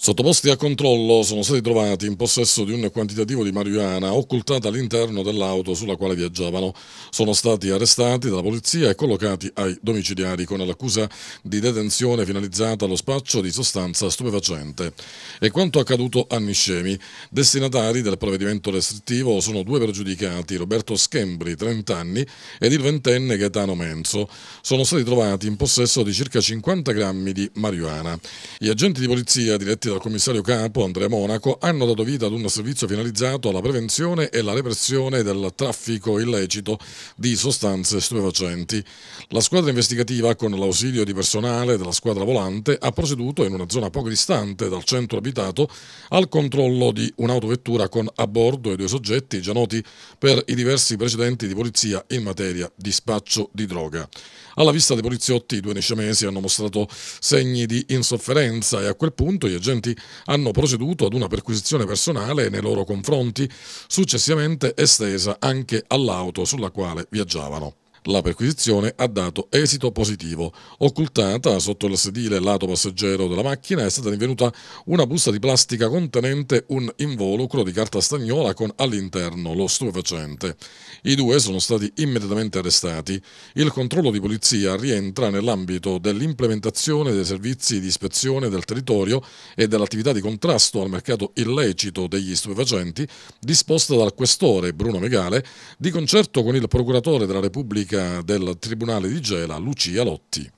Sottoposti a controllo sono stati trovati in possesso di un quantitativo di marijuana occultata all'interno dell'auto sulla quale viaggiavano. Sono stati arrestati dalla polizia e collocati ai domiciliari con l'accusa di detenzione finalizzata allo spaccio di sostanza stupefacente. E quanto accaduto a Niscemi, destinatari del provvedimento restrittivo sono due pregiudicati, Roberto Schembri, 30 anni, ed il ventenne Gaetano Menzo. Sono stati trovati in possesso di circa 50 grammi di marijuana. Gli agenti di polizia diretti diretti dal commissario capo Andrea Monaco hanno dato vita ad un servizio finalizzato alla prevenzione e alla repressione del traffico illecito di sostanze stupefacenti. La squadra investigativa, con l'ausilio di personale della squadra volante, ha proceduto in una zona poco distante dal centro abitato al controllo di un'autovettura con a bordo i due soggetti già noti per i diversi precedenti di polizia in materia di spaccio di droga. Alla vista dei poliziotti, i due nesciamesi hanno mostrato segni di insofferenza e a quel punto gli agenti concorrenti hanno proceduto ad una perquisizione personale nei loro confronti, successivamente estesa anche all'auto sulla quale viaggiavano. La perquisizione ha dato esito positivo. Occultata sotto il sedile lato passeggero della macchina è stata rinvenuta una busta di plastica contenente un involucro di carta stagnola con all'interno lo stupefacente. I due sono stati immediatamente arrestati. Il controllo di polizia rientra nell'ambito dell'implementazione dei servizi di ispezione del territorio e dell'attività di contrasto al mercato illecito degli stupefacenti disposta dal questore Bruno Megale di concerto con il procuratore della Repubblica del Tribunale di Gela, Lucia Lotti.